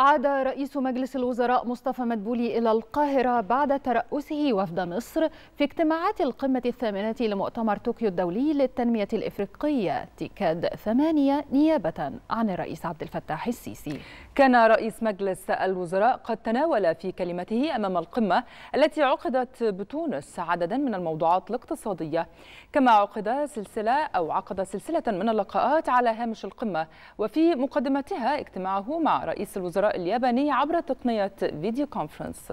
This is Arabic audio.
عاد رئيس مجلس الوزراء مصطفى مدبولي إلى القاهرة بعد ترأسه وفد مصر في اجتماعات القمة الثامنة لمؤتمر طوكيو الدولي للتنمية الإفريقية تكاد ثمانية نيابة عن الرئيس عبد الفتاح السيسي كان رئيس مجلس الوزراء قد تناول في كلمته أمام القمة التي عقدت بتونس عددا من الموضوعات الاقتصادية كما عقد سلسلة أو عقد سلسلة من اللقاءات على هامش القمة وفي مقدمتها اجتماعه مع رئيس الوزراء الوزراء الياباني عبر تقنية فيديو كونفرنس